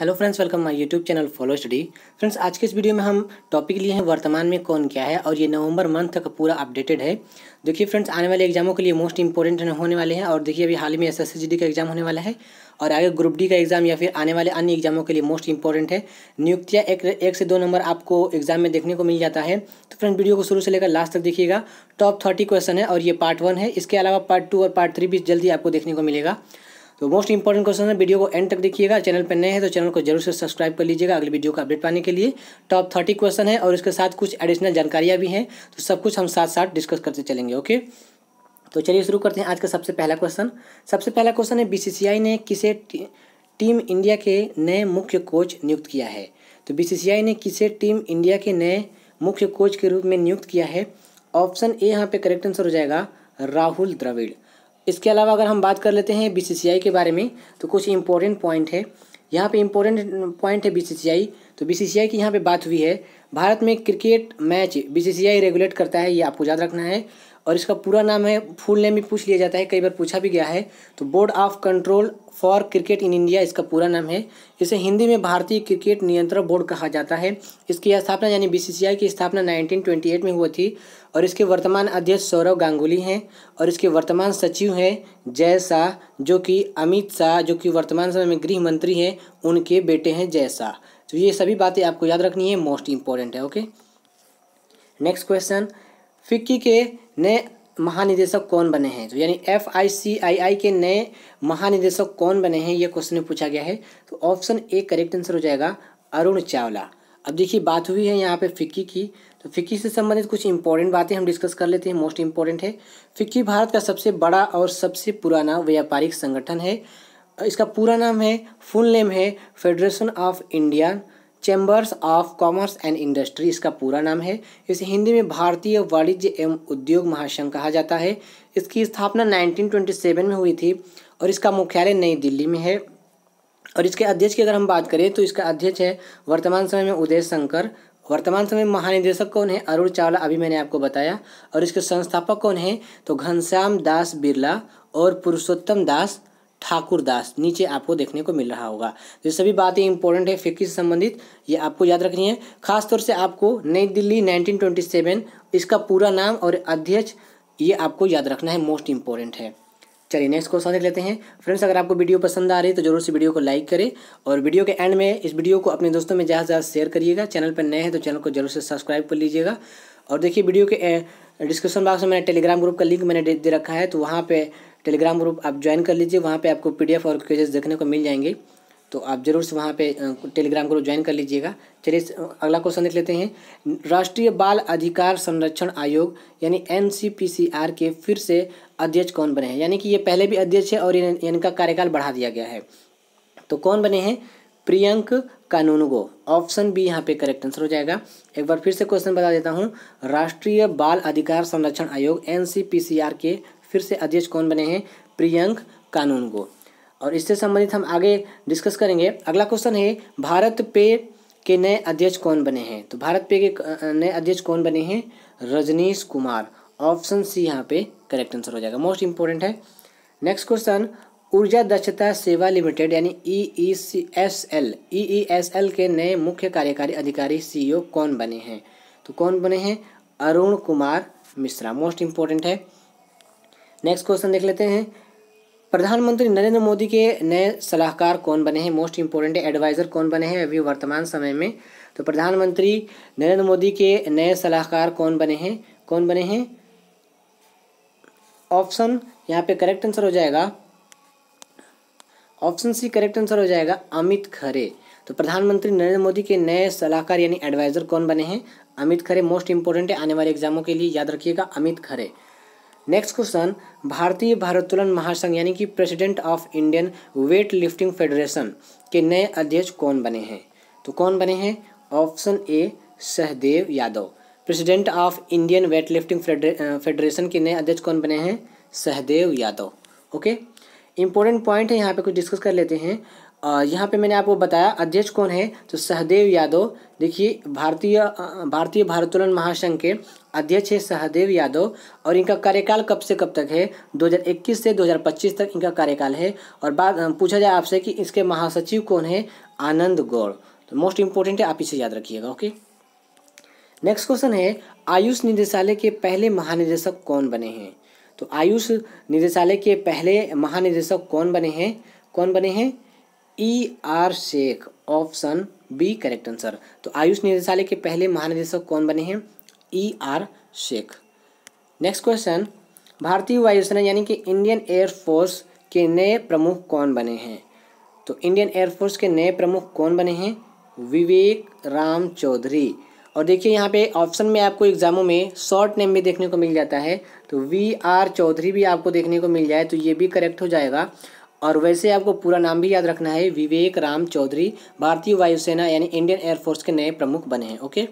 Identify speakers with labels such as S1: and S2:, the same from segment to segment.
S1: Hello friends welcome my YouTube channel follow study friends आज के इस वीडियो में हम टॉपिक लिए हैं वर्तमान में कौन क्या है और ये नवंबर मंथ तक पूरा अपडेटेड है देखिए फ्रेंड्स आने वाले एग्जामों के लिए मोस्ट इंपॉर्टेंट होने वाले हैं और देखिए अभी हाल ही में एस एस का एग्जाम होने वाला है और आगे ग्रुप डी का एग्जाम या फिर आने वाले अन्य एग्जामों के लिए मोस्ट इंपॉर्टेंट है नियुक्तियाँ एक, एक से दो नंबर आपको एग्जाम में देखने को मिल जाता है तो फ्रेंड वीडियो को शुरू से लेकर लास्ट तक देखिएगा टॉप थर्टी क्वेश्चन है और ये पार्ट वन है इसके अलावा पार्ट टू और पार्ट थ्री भी जल्दी आपको देखने को मिलेगा तो मोस्ट इंपॉर्टेंट क्वेश्चन है वीडियो को एंड तक देखिएगा चैनल पर नए हैं तो चैनल को जरूर से सब्सक्राइब कर लीजिएगा अगले वीडियो का अपडेट पाने के लिए टॉप थर्टी क्वेश्चन है और इसके साथ कुछ एडिशनल जानकारियाँ भी हैं तो सब कुछ हम साथ साथ डिस्कस करते चलेंगे ओके तो चलिए शुरू करते हैं आज का सबसे पहला क्वेश्चन सबसे पहला क्वेश्चन है बी ने किसे टीम इंडिया के नए मुख्य कोच नियुक्त किया है तो बी ने किसे टीम इंडिया के नए मुख्य कोच के रूप में नियुक्त किया है ऑप्शन ए यहाँ पे करेक्ट आंसर हो जाएगा राहुल द्रविड़ इसके अलावा अगर हम बात कर लेते हैं बीसीसीआई के बारे में तो कुछ इंपॉर्टेंट पॉइंट है यहाँ पे इम्पोर्टेंट पॉइंट है बीसीसीआई तो बीसीसीआई की यहाँ पे बात हुई है भारत में क्रिकेट मैच बीसीसीआई रेगुलेट करता है ये आपको याद रखना है और इसका पूरा नाम है फुल नेम भी पूछ लिया जाता है कई बार पूछा भी गया है तो board of control for cricket in India इसका पूरा नाम है इसे हिंदी में भारतीय क्रिकेट नियंत्रण बोर्ड कहा जाता है इसकी स्थापना यानी बीसीसीआई की स्थापना 1928 में हुई थी और इसके वर्तमान अध्यक्ष सौरव गांगुली हैं और इसके वर्तमान सचिव हैं जय शाह जो कि अमित शाह जो कि वर्तमान समय में गृह मंत्री हैं उनके बेटे हैं जय शाह तो ये सभी बातें आपको याद रखनी है मोस्ट इम्पॉर्टेंट है ओके नेक्स्ट क्वेश्चन फिक्की के नए महानिदेशक कौन बने हैं तो यानी एफ आई सी आई आई के नए महानिदेशक कौन बने हैं ये क्वेश्चन पूछा गया है तो ऑप्शन ए करेक्ट आंसर हो जाएगा अरुण चावला अब देखिए बात हुई है यहाँ पे फिक्की की तो फिक्की से संबंधित कुछ इंपॉर्टेंट बातें हम डिस्कस कर लेते हैं मोस्ट इंपॉर्टेंट है फिक्की भारत का सबसे बड़ा और सबसे पुराना व्यापारिक संगठन है इसका पूरा नाम है फुल नेम है federation of India chambers of commerce and industry इसका पूरा नाम है इसे हिंदी में भारतीय वाणिज्य एवं उद्योग महासंघ कहा जाता है इसकी स्थापना 1927 में हुई थी और इसका मुख्यालय नई दिल्ली में है और इसके अध्यक्ष की अगर हम बात करें तो इसका अध्यक्ष है वर्तमान समय में उदय शंकर वर्तमान समय में महानिदेशक कौन है अरुण चावला अभी मैंने आपको बताया और इसके संस्थापक कौन है तो घनश्याम दास बिरला और पुरुषोत्तम दास ठाकुरदास नीचे आपको देखने को मिल रहा होगा तो ये सभी बातें इंपॉर्टेंट है फिक्की से संबंधित ये आपको याद रखनी है खासतौर से आपको नई दिल्ली 1927 इसका पूरा नाम और अध्यक्ष ये आपको याद रखना है मोस्ट इम्पोर्टेंट है चलिए नेक्स्ट क्वेश्चन देख लेते हैं फ्रेंड्स अगर आपको वीडियो पसंद आ रही है तो जरूर से वीडियो को लाइक करें और वीडियो के एंड में इस वीडियो को अपने दोस्तों में ज़्यादा से ज़्यादा शेयर करिएगा चैनल पर नए हैं तो चैनल को जरूर से सब्सक्राइब कर लीजिएगा और देखिए वीडियो के डिस्क्रिप्शन बॉक्स में मैंने टेलीग्राम ग्रुप का लिंक मैंने दे, दे रखा है तो वहाँ पर टेलीग्राम ग्रुप आप ज्वाइन कर लीजिए वहाँ पर आपको पी और क्वेजेस देखने को मिल जाएंगे तो आप जरूर से वहाँ पे टेलीग्राम ग्रुप ज्वाइन कर लीजिएगा चलिए अगला क्वेश्चन देख लेते हैं राष्ट्रीय बाल अधिकार संरक्षण आयोग यानी एन के फिर से अध्यक्ष कौन बने हैं यानी कि ये पहले भी अध्यक्ष है और इन, इनका कार्यकाल बढ़ा दिया गया है तो कौन बने हैं प्रियंक कानूनगो ऑप्शन बी यहाँ पे करेक्ट आंसर हो जाएगा एक बार फिर से क्वेश्चन बता देता हूँ राष्ट्रीय बाल अधिकार संरक्षण आयोग एन के फिर से अध्यक्ष कौन बने हैं प्रियंक कानूनगो और इससे संबंधित हम आगे डिस्कस करेंगे अगला क्वेश्चन है भारत पे के नए अध्यक्ष कौन बने हैं तो भारत पे के नए अध्यक्ष कौन बने हैं रजनीश कुमार ऑप्शन सी यहाँ पे करेक्ट आंसर हो जाएगा मोस्ट इम्पोर्टेंट है नेक्स्ट क्वेश्चन ऊर्जा दक्षता सेवा लिमिटेड यानी E E C S L E E S L के नए मुख्य कार्यकारी अधिकारी सीईओ e कौन बने हैं तो कौन बने हैं अरुण कुमार मिश्रा मोस्ट इम्पोर्टेंट है नेक्स्ट क्वेश्चन देख लेते हैं प्रधानमंत्री नरेंद्र मोदी के नए सलाहकार कौन बने हैं मोस्ट इम्पोर्टेंट एडवाइज़र कौन बने हैं अभी वर्तमान समय में तो प्रधानमंत्री नरेंद्र मोदी के नए सलाहकार कौन बने हैं कौन बने हैं ऑप्शन यहाँ पे करेक्ट आंसर हो जाएगा ऑप्शन सी करेक्ट आंसर हो जाएगा अमित खरे तो प्रधानमंत्री नरेंद्र मोदी के नए सलाहकार यानी एडवाइज़र कौन बने हैं अमित खरे मोस्ट इम्पोर्टेंट है आने वाले एग्जामों के लिए याद रखिएगा अमित खरे नेक्स्ट क्वेश्चन भारतीय भारोत्तोलन महासंघ यानी कि president of Indian weight lifting federation के नए अध्यक्ष कौन बने हैं तो कौन बने हैं option A Sahdev Yadav president of Indian weight lifting federation के नए अध्यक्ष कौन बने हैं Sahdev Yadav okay important point है यहाँ पे कुछ डिस्कस कर लेते हैं यहाँ पे मैंने आपको बताया अध्यक्ष कौन है तो सहदेव यादव देखिए भारतीय भारतीय भारोत्तोलन महासंघ के अध्यक्ष है सहदेव यादव और इनका कार्यकाल कब से कब तक है 2021 से 2025 तक इनका कार्यकाल है और बाद पूछा जाए आपसे कि इसके महासचिव कौन है आनंद गौड़ तो मोस्ट इम्पोर्टेंट है आप इसे याद रखिएगा ओके नेक्स्ट क्वेश्चन है आयुष निदेशालय के पहले महानिदेशक कौन बने हैं तो आयुष निदेशालय के पहले महानिदेशक कौन बने हैं कौन बने हैं E R Sheikh option B correct answer तो आयुष निदेशालय के पहले महानिदेशक कौन बने हैं E R Sheikh next question भारतीय वायुसेना यानी कि इंडियन एयरफोर्स के नए प्रमुख कौन बने हैं तो इंडियन एयरफोर्स के नए प्रमुख कौन बने हैं विवेक राम चौधरी और देखिए यहाँ पे ऑप्शन में आपको एग्जामों में शॉर्ट नेम भी देखने को मिल जाता है तो वी आर चौधरी भी आपको देखने को मिल जाए तो ये भी करेक्ट हो जाएगा और वैसे आपको पूरा नाम भी याद रखना है विवेक राम चौधरी भारतीय वायुसेना यानी इंडियन एयरफोर्स के नए प्रमुख बने हैं ओके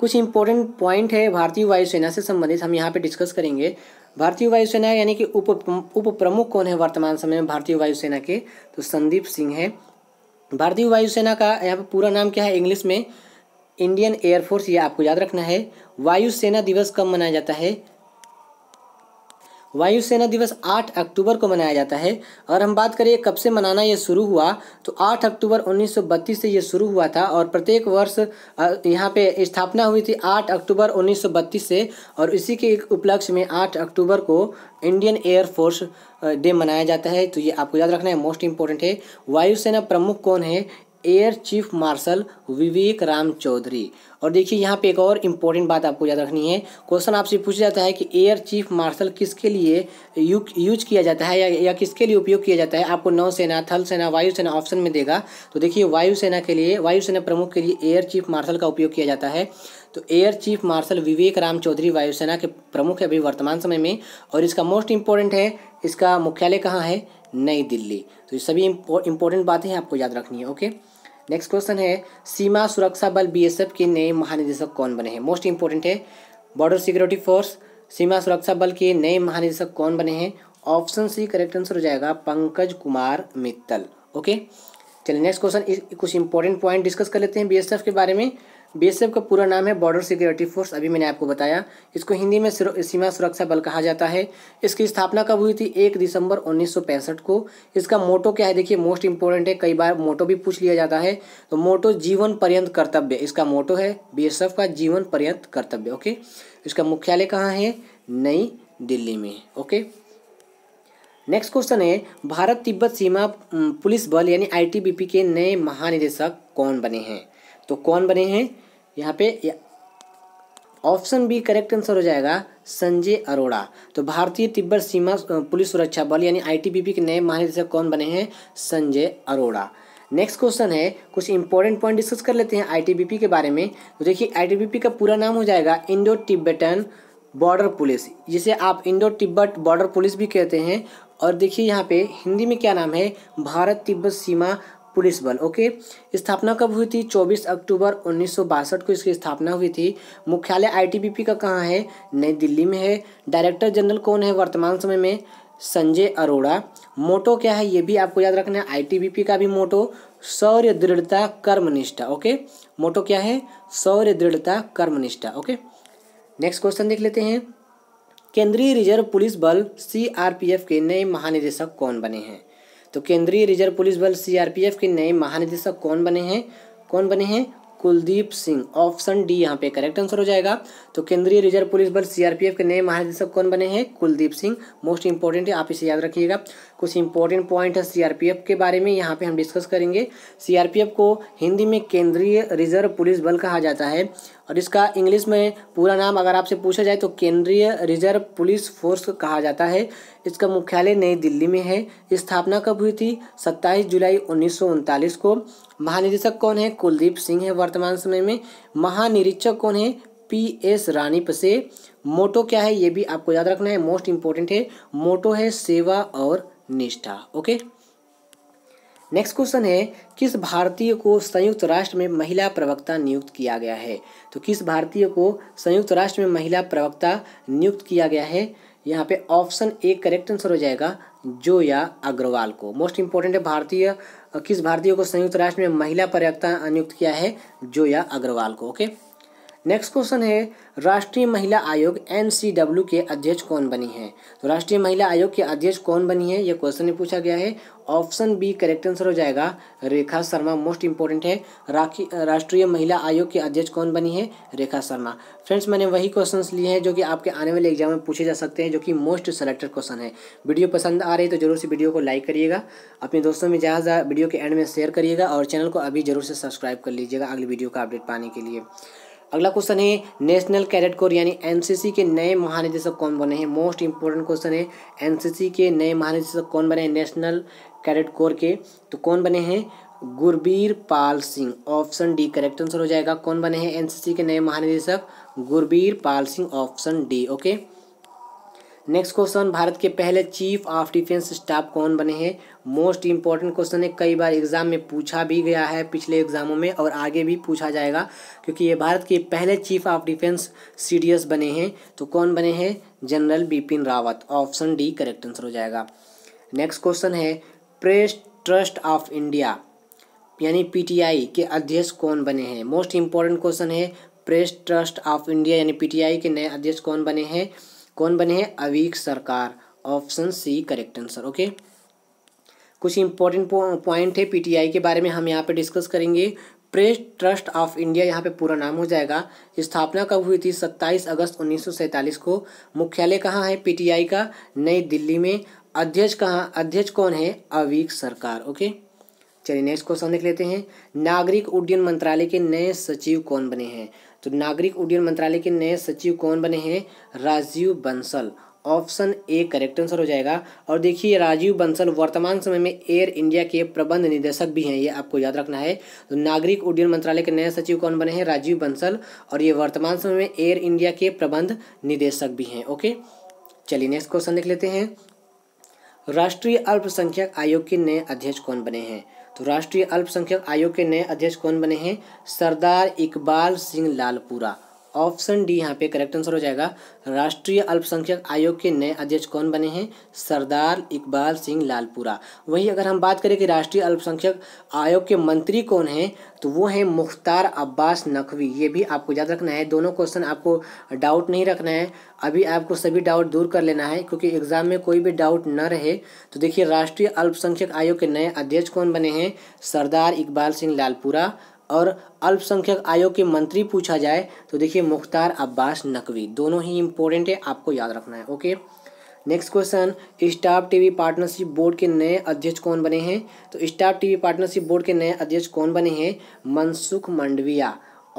S1: कुछ इंपॉर्टेंट पॉइंट है भारतीय वायुसेना से संबंधित हम यहाँ पे डिस्कस करेंगे भारतीय वायुसेना यानी कि उप उप प्रमुख कौन है वर्तमान समय में भारतीय वायुसेना के तो संदीप सिंह है भारतीय वायुसेना का यहाँ पर पूरा नाम क्या है इंग्लिश में इंडियन एयरफोर्स ये आपको याद रखना है वायुसेना दिवस कब मनाया जाता है वायुसेना दिवस 8 अक्टूबर को मनाया जाता है और हम बात करें कब से मनाना ये शुरू हुआ तो 8 अक्टूबर 1932 से ये शुरू हुआ था और प्रत्येक वर्ष यहाँ पे स्थापना हुई थी 8 अक्टूबर 1932 से और इसी के एक उपलक्ष्य में 8 अक्टूबर को इंडियन एयर फोर्स डे मनाया जाता है तो ये आपको याद रखना है मोस्ट इम्पोर्टेंट है वायुसेना प्रमुख कौन है air chief marshal Vivek Ram Chaudhari और देखिए यहाँ पे एक और इम्पोर्टेंट बात आपको याद रखनी है क्वेश्चन आपसे पूछा जाता है कि एयर चीफ मार्शल किसके लिए यू, यूज किया जाता है या, या किसके लिए उपयोग किया जाता है आपको नौसेना थल सेना वायुसेना ऑप्शन में देगा तो देखिए वायुसेना के लिए वायुसेना प्रमुख के लिए एयर चीफ मार्शल का उपयोग किया जाता है तो air chief marshal Vivek Ram Chaudhari वायुसेना के प्रमुख है अभी वर्तमान समय में और इसका मोस्ट इम्पोर्टेंट है इसका मुख्यालय कहाँ है नई दिल्ली तो ये सभी इंपॉर्टेंट बातें हैं आपको याद रखनी है ओके नेक्स्ट क्वेश्चन है सीमा सुरक्षा बल बीएसएफ के नए महानिदेशक कौन बने हैं मोस्ट इंपॉर्टेंट है बॉर्डर सिक्योरिटी फोर्स सीमा सुरक्षा बल के नए महानिदेशक कौन बने हैं ऑप्शन सी करेक्ट आंसर हो जाएगा पंकज कुमार मित्तल ओके चलिए नेक्स्ट क्वेश्चन कुछ इंपॉर्टेंट पॉइंट डिस्कस कर लेते हैं बीएसएफ के बारे में बी का पूरा नाम है बॉर्डर सिक्योरिटी फोर्स अभी मैंने आपको बताया इसको हिंदी में सीमा सुरक्षा बल कहा जाता है इसकी स्थापना कब हुई थी एक दिसंबर उन्नीस को इसका मोटो क्या है देखिए मोस्ट इंपॉर्टेंट है कई बार मोटो भी पूछ लिया जाता है तो मोटो जीवन पर्यंत कर्तव्य इसका मोटो है बी का जीवन पर्यंत कर्तव्य ओके इसका मुख्यालय कहाँ है नई दिल्ली में ओके नेक्स्ट क्वेश्चन है भारत तिब्बत सीमा पुलिस बल यानी आईटीबीपी के नए महानिदेशक कौन बने हैं तो कौन बने हैं यहाँ पे ऑप्शन बी करेक्ट आंसर हो जाएगा संजय अरोड़ा तो भारतीय तिब्बत सीमा पुलिस सुरक्षा बल यानी आईटीबीपी के नए महानिदेशक कौन बने हैं संजय अरोड़ा नेक्स्ट क्वेश्चन है कुछ इंपॉर्टेंट पॉइंट डिस्कस कर लेते हैं आईटीबीपी के बारे में तो देखिए आईटीबीपी का पूरा नाम हो जाएगा इंडो तिब्बतन बॉर्डर पुलिस जिसे आप इंडो तिब्बत बॉर्डर पुलिस भी कहते हैं और देखिए यहाँ पे हिंदी में क्या नाम है भारत तिब्बत सीमा पुलिस बल ओके स्थापना कब हुई थी 24 अक्टूबर उन्नीस को इसकी स्थापना हुई थी मुख्यालय आईटीबीपी का कहाँ है नई दिल्ली में है डायरेक्टर जनरल कौन है वर्तमान समय में संजय अरोड़ा मोटो क्या है ये भी आपको याद रखना है आईटीबीपी का भी मोटो सौर्य दृढ़ता कर्मनिष्ठा ओके मोटो क्या है सौर्य दृढ़ता कर्मनिष्ठा ओके नेक्स्ट क्वेश्चन देख लेते हैं केंद्रीय रिजर्व पुलिस बल सीआरपीएफ के नए महानिदेशक कौन बने हैं तो केंद्रीय रिजर्व पुलिस बल सीआरपीएफ के नए महानिदेशक कौन बने हैं कौन बने हैं कुलदीप सिंह ऑप्शन डी यहाँ पे करेक्ट आंसर हो जाएगा तो केंद्रीय रिजर्व पुलिस बल सीआरपीएफ के नए महानिदेशक कौन बने हैं कुलदीप सिंह मोस्ट इंपॉर्टेंट है आप इसे याद रखिएगा कुछ इंपॉर्टेंट पॉइंट है सीआरपीएफ के बारे में यहाँ पे हम डिस्कस करेंगे सीआरपीएफ को हिंदी में केंद्रीय रिजर्व पुलिस बल कहा जाता है और इसका इंग्लिश में पूरा नाम अगर आपसे पूछा जाए तो केंद्रीय रिजर्व पुलिस फोर्स कहा जाता है इसका मुख्यालय नई दिल्ली में है स्थापना कब हुई थी सत्ताईस जुलाई उन्नीस को महानिदेशक कौन है कुलदीप सिंह है वर्तमान समय में महानिरीक्षक कौन है पी एस रानी पसे मोटो क्या है ये भी आपको याद रखना है मोस्ट इम्पोर्टेंट है मोटो है सेवा और निष्ठा ओके नेक्स्ट क्वेश्चन है किस भारतीय को संयुक्त राष्ट्र में महिला प्रवक्ता नियुक्त किया गया है तो किस भारतीय को संयुक्त राष्ट्र में महिला प्रवक्ता नियुक्त किया गया है यहाँ पे ऑप्शन ए करेक्ट आंसर हो जाएगा जोया अग्रवाल को मोस्ट इंपॉर्टेंट है भारतीय किस भारतीय को संयुक्त राष्ट्र में महिला प्रवक्ता नियुक्त किया है जोया अग्रवाल को ओके okay? नेक्स्ट क्वेश्चन है राष्ट्रीय महिला आयोग एन के अध्यक्ष कौन बनी है तो राष्ट्रीय महिला आयोग के अध्यक्ष कौन बनी है यह क्वेश्चन पूछा गया है ऑप्शन बी करेक्ट आंसर हो जाएगा रेखा शर्मा मोस्ट इंपॉर्टेंट है राखी राष्ट्रीय महिला आयोग के अध्यक्ष कौन बनी है रेखा शर्मा फ्रेंड्स मैंने वही क्वेश्चन लिए हैं जो कि आपके आने वाले एग्जाम में पूछे जा सकते हैं जो कि मोस्ट सेलेक्टेड क्वेश्चन है वीडियो पसंद आ रही है तो जरूर से वीडियो को लाइक करिएगा अपने दोस्तों में ज़्यादा जहाँ वीडियो के एंड में शेयर करिएगा और चैनल को अभी जरूर से सब्सक्राइब कर लीजिएगा अगली वीडियो का अपडेट पाने के लिए अगला क्वेश्चन है नेशनल कैडेट कोर यानी एनसीसी के नए महानिदेशक कौन बने हैं मोस्ट इंपॉर्टेंट क्वेश्चन है एनसीसी के नए महानिदेशक कौन बने हैं नेशनल कैडेट कोर के तो कौन बने हैं Gurbir Pal Singh option D correct answer हो जाएगा कौन बने हैं एनसीसी के नए महानिदेशक Gurbir Pal Singh option D okay next question Bharat के पहले चीफ ऑफ डिफेंस स्टाफ कौन बने हैं मोस्ट इंपॉर्टेंट क्वेश्चन है कई बार एग्जाम में पूछा भी गया है पिछले एग्जामों में और आगे भी पूछा जाएगा क्योंकि ये भारत के पहले चीफ ऑफ डिफेंस सीडीएस बने हैं तो कौन बने हैं general Bipin Rawat option D correct answer हो जाएगा नेक्स्ट क्वेश्चन है प्रेस ट्रस्ट ऑफ इंडिया यानी पीटीआई के अध्यक्ष कौन बने हैं मोस्ट इंपॉर्टेंट क्वेश्चन है प्रेस ट्रस्ट ऑफ इंडिया यानी पीटीआई के नए अध्यक्ष कौन बने हैं कौन बने हैं Avik Sarkar option C correct answer okay कुछ इंपॉर्टेंट पॉइंट है पीटीआई के बारे में हम यहाँ पे डिस्कस करेंगे प्रेस ट्रस्ट ऑफ इंडिया यहाँ पे पूरा नाम हो जाएगा स्थापना कब हुई थी 27 अगस्त उन्नीस को मुख्यालय कहाँ है पीटीआई का नई दिल्ली में अध्यक्ष कहाँ अध्यक्ष कौन है अवीक सरकार ओके चलिए नेक्स्ट क्वेश्चन देख लेते हैं नागरिक उड्डयन मंत्रालय के नए सचिव कौन बने हैं तो नागरिक उड्डयन मंत्रालय के नए सचिव कौन बने हैं Rajiv Bansal option A correct answer हो जाएगा और देखिए राजीव बंसल वर्तमान समय में एयर इंडिया के प्रबंध निदेशक भी हैं ये आपको याद रखना है तो नागरिक उड्डयन मंत्रालय के नए सचिव कौन बने हैं राजीव बंसल और ये वर्तमान समय में एयर इंडिया के प्रबंध निदेशक भी हैं ओके चलिए नेक्स्ट क्वेश्चन देख लेते हैं राष्ट्रीय अल्पसंख्यक आयोग के नए अध्यक्ष कौन बने हैं तो राष्ट्रीय अल्पसंख्यक आयोग के नए अध्यक्ष कौन बने हैं सरदार इकबाल सिंह लालपुरा ऑप्शन डी यहाँ पे करेक्ट आंसर हो जाएगा राष्ट्रीय अल्पसंख्यक आयोग के नए अध्यक्ष कौन बने हैं सरदार इकबाल सिंह लालपुरा वहीं अगर हम बात करें कि राष्ट्रीय अल्पसंख्यक आयोग के मंत्री कौन हैं तो वो हैं मुख्तार अब्बास नकवी ये भी आपको याद रखना है दोनों क्वेश्चन आपको डाउट नहीं रखना है अभी आपको सभी डाउट दूर कर लेना है क्योंकि एग्जाम में कोई भी डाउट न रहे तो देखिए राष्ट्रीय अल्पसंख्यक आयोग के नए अध्यक्ष कौन बने हैं सरदार इकबाल सिंह लालपुरा और अल्पसंख्यक आयोग के मंत्री पूछा जाए तो देखिए मुख्तार अब्बास नकवी दोनों ही इम्पोर्टेंट है आपको याद रखना है okay next question stop TB partnership board के नए अध्यक्ष कौन बने हैं तो स्टाफ टीवी पार्टनरशिप बोर्ड के नए अध्यक्ष कौन बने हैं Mansukh Mandaviya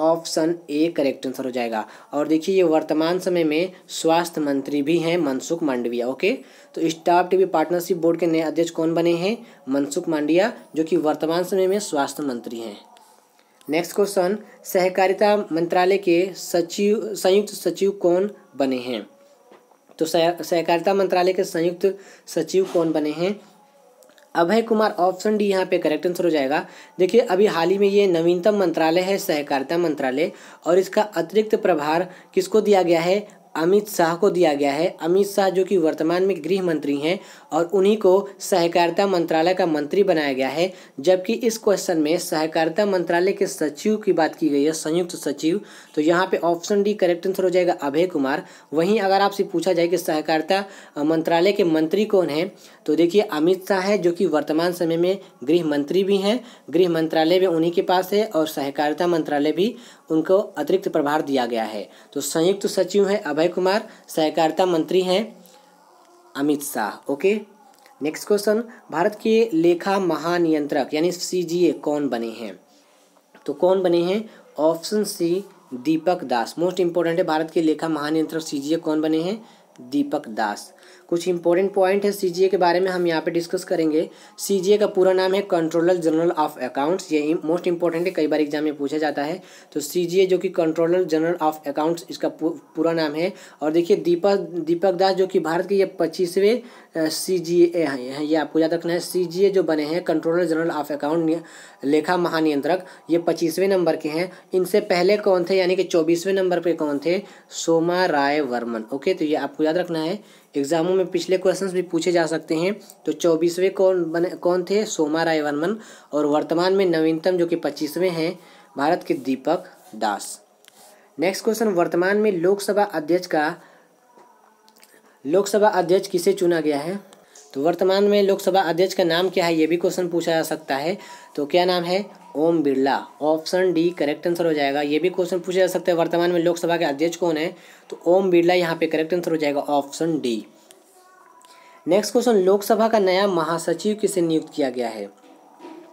S1: option A correct answer हो जाएगा और देखिए ये वर्तमान समय में स्वास्थ्य मंत्री भी हैं मनसुख मांडविया ओके तो स्टाफ टीवी पार्टनरशिप बोर्ड के नए अध्यक्ष कौन बने हैं मनसुख मांडिया जो कि वर्तमान समय में स्वास्थ्य मंत्री हैं नेक्स्ट क्वेश्चन सहकारिता मंत्रालय के सचिव संयुक्त सचिव कौन बने हैं तो सह, सहकारिता मंत्रालय के संयुक्त सचिव कौन बने हैं अभय कुमार ऑप्शन डी यहाँ पे करेक्ट आंसर हो जाएगा देखिए अभी हाल ही में ये नवीनतम मंत्रालय है सहकारिता मंत्रालय और इसका अतिरिक्त प्रभार किसको दिया गया है अमित शाह को दिया गया है अमित शाह जो कि वर्तमान में गृह मंत्री हैं और उन्हीं को सहकारिता मंत्रालय का मंत्री बनाया गया है जबकि इस क्वेश्चन में सहकारिता मंत्रालय के सचिव की बात की गई है संयुक्त सचिव तो यहाँ पे ऑप्शन डी करेक्ट आंसर हो जाएगा अभय कुमार वहीं अगर आपसे पूछा जाए कि सहकारिता मंत्रालय के मंत्री कौन है तो देखिए अमित शाह है जो कि वर्तमान समय में गृह मंत्री भी हैं गृह मंत्रालय भी उन्हीं के पास है और सहकारिता मंत्रालय भी उनको अतिरिक्त प्रभार दिया गया है तो संयुक्त सचिव हैं अभय कुमार सहकारिता मंत्री हैं Amit Shah okay next question Bharat के लेखा महानियंत्रक यानी सी कौन बने हैं तो कौन बने हैं option C Deepak Das most important है भारत के लेखा महानियंत्रक सीजीए कौन बने हैं दीपक दास कुछ इंपॉर्टेंट पॉइंट है सीजीए के बारे में हम यहाँ पे डिस्कस करेंगे सीजीए का पूरा नाम है कंट्रोलर जनरल ऑफ अकाउंट्स ये मोस्ट इंपॉर्टेंट है कई बार एग्जाम में पूछा जाता है तो सीजीए जो कि कंट्रोलर जनरल ऑफ अकाउंट्स इसका पूरा नाम है और देखिए दीपक दीपक दास जो कि भारत के ये पच्चीसवें सी जी ए हैं ये आपको याद रखना है सी जी ए जो बने हैं कंट्रोलर जनरल ऑफ अकाउंट लेखा महानियंत्रक ये पच्चीसवें नंबर के हैं इनसे पहले कौन थे यानी कि चौबीसवें नंबर पे कौन थे सोमा राय वर्मन ओके तो ये आपको याद रखना है एग्जामों में पिछले क्वेश्चंस भी पूछे जा सकते हैं तो चौबीसवें कौन बने कौन थे सोमा राय वर्मन और वर्तमान में नवीनतम जो कि पच्चीसवें हैं भारत के दीपक दास नेक्स्ट क्वेश्चन वर्तमान में लोकसभा अध्यक्ष का लोकसभा अध्यक्ष किसे चुना गया है तो वर्तमान में लोकसभा अध्यक्ष का नाम क्या है ये भी क्वेश्चन पूछा जा सकता है तो क्या नाम है Om Birla option D correct answer हो जाएगा ये भी क्वेश्चन पूछा जा सकता है वर्तमान में लोकसभा के अध्यक्ष कौन है तो ओम बिरला यहाँ पे करेक्ट आंसर हो जाएगा option D next question Lok Sabha का नया महासचिव किसे नियुक्त किया गया है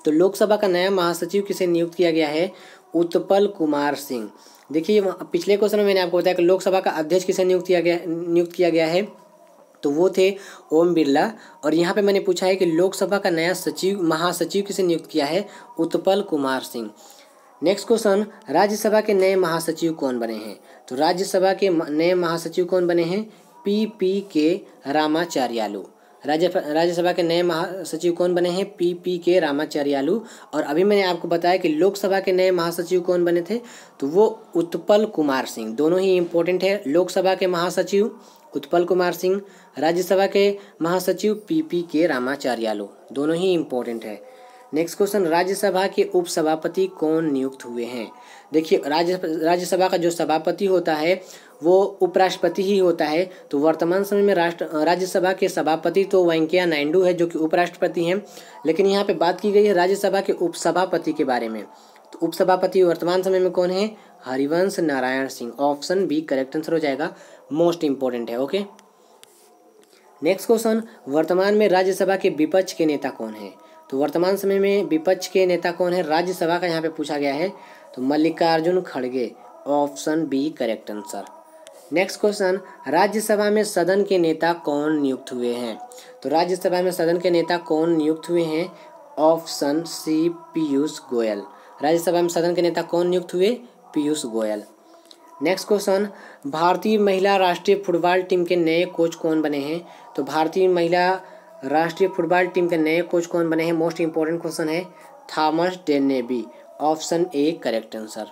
S1: तो लोकसभा का नया महासचिव किसे नियुक्त किया गया है उत्पल कुमार सिंह देखिए पिछले क्वेश्चन में मैंने आपको बताया कि लोकसभा का अध्यक्ष किसे नियुक्त किया गया नियुक्त किया गया है तो वो थे ओम बिरला और यहाँ पे मैंने पूछा है कि लोकसभा का नया सचिव महासचिव किसे नियुक्त किया है उत्पल कुमार सिंह नेक्स्ट क्वेश्चन राज्यसभा के नए महासचिव कौन बने हैं तो राज्यसभा के नए महासचिव कौन बने हैं पी पी के रामाचार्यालु राज्य राज्यसभा के नए महासचिव कौन बने हैं पी पी के रामाचार्यालु और अभी मैंने आपको बताया कि लोकसभा के नए महासचिव कौन बने थे तो वो उत्पल कुमार सिंह दोनों ही इम्पोर्टेंट है लोकसभा के महासचिव उत्पल कुमार सिंह राज्यसभा के महासचिव पीपी के रामाचार्यालो दोनों ही इम्पोर्टेंट है नेक्स्ट क्वेश्चन राज्यसभा के उपसभापति कौन नियुक्त हुए हैं देखिए राज्य राज्यसभा का जो सभापति होता है वो उपराष्ट्रपति ही होता है तो वर्तमान समय में राष्ट्र राज्यसभा के सभापति तो वेंकैया नायडू है जो कि उपराष्ट्रपति हैं लेकिन यहाँ पे बात की गई है राज्यसभा के उपसभापति के बारे में तो उपसभापति वर्तमान समय में कौन है Harivansh Narayan Singh option B correct answer हो जाएगा मोस्ट इम्पोर्टेंट है ओके नेक्स्ट क्वेश्चन वर्तमान में राज्यसभा के विपक्ष के नेता कौन है तो वर्तमान समय में विपक्ष के नेता कौन है राज्यसभा का यहाँ पे पूछा गया है तो मल्लिकार्जुन खड़गे option B correct answer next question Rajya Sabha में सदन के नेता कौन नियुक्त हुए हैं तो राज्यसभा में सदन के नेता कौन नियुक्त हुए हैं ऑप्शन सी पीयूष गोयल राज्यसभा में सदन के नेता कौन नियुक्त हुए पीयूष गोयल नेक्स्ट क्वेश्चन भारतीय महिला राष्ट्रीय फुटबॉल टीम के नए कोच कौन बने हैं तो भारतीय महिला राष्ट्रीय फुटबॉल टीम के नए कोच कौन बने हैं मोस्ट इंपॉर्टेंट क्वेश्चन है Thomas B option A correct answer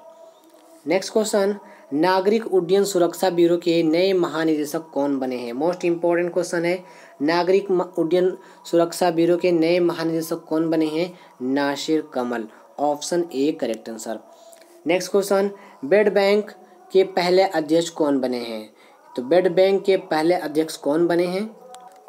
S1: next question नागरिक उड्डयन सुरक्षा ब्यूरो के नए महानिदेशक कौन बने हैं मोस्ट इंपॉर्टेंट क्वेश्चन है नागरिक उड्डयन सुरक्षा ब्यूरो के नए महानिदेशक कौन बने हैं Nasir Kamal option A correct answer next question bad bank के पहले अध्यक्ष कौन बने हैं तो ब्लड बैंक के पहले अध्यक्ष कौन बने हैं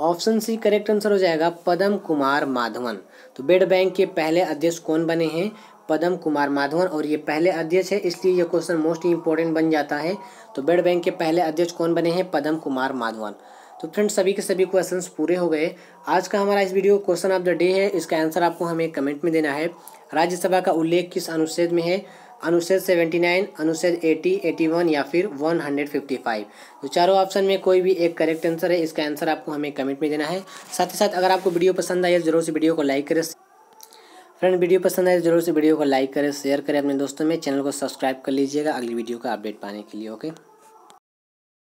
S1: ऑप्शन सी करेक्ट आंसर हो जाएगा पदम कुमार माधवन तो ब्लड बैंक के पहले अध्यक्ष कौन बने हैं पदम कुमार माधवन और ये पहले अध्यक्ष है इसलिए ये क्वेश्चन मोस्ट इंपॉर्टेंट बन जाता है तो ब्लड बैंक के पहले अध्यक्ष कौन बने हैं पदम कुमार माधवन तो फ्रेंड सभी के सभी क्वेश्चन पूरे हो गए आज का हमारा इस video question of the day है इसका आंसर आपको हमें कमेंट में देना है राज्यसभा का उल्लेख किस अनुच्छेद में है अनुच्छेद 79, अनुच्छेद 80, 81 या फिर 155 तो चारों ऑप्शन में कोई भी एक करेक्ट आंसर है इसका आंसर आपको हमें कमेंट में देना है साथ ही साथ अगर आपको वीडियो पसंद आए जरूर से वीडियो को लाइक करें फ्रेंड वीडियो पसंद आए जरूर से वीडियो को लाइक करें शेयर करें अपने दोस्तों में चैनल को सब्सक्राइब कर लीजिएगा अगली वीडियो का अपडेट पाने के लिए ओके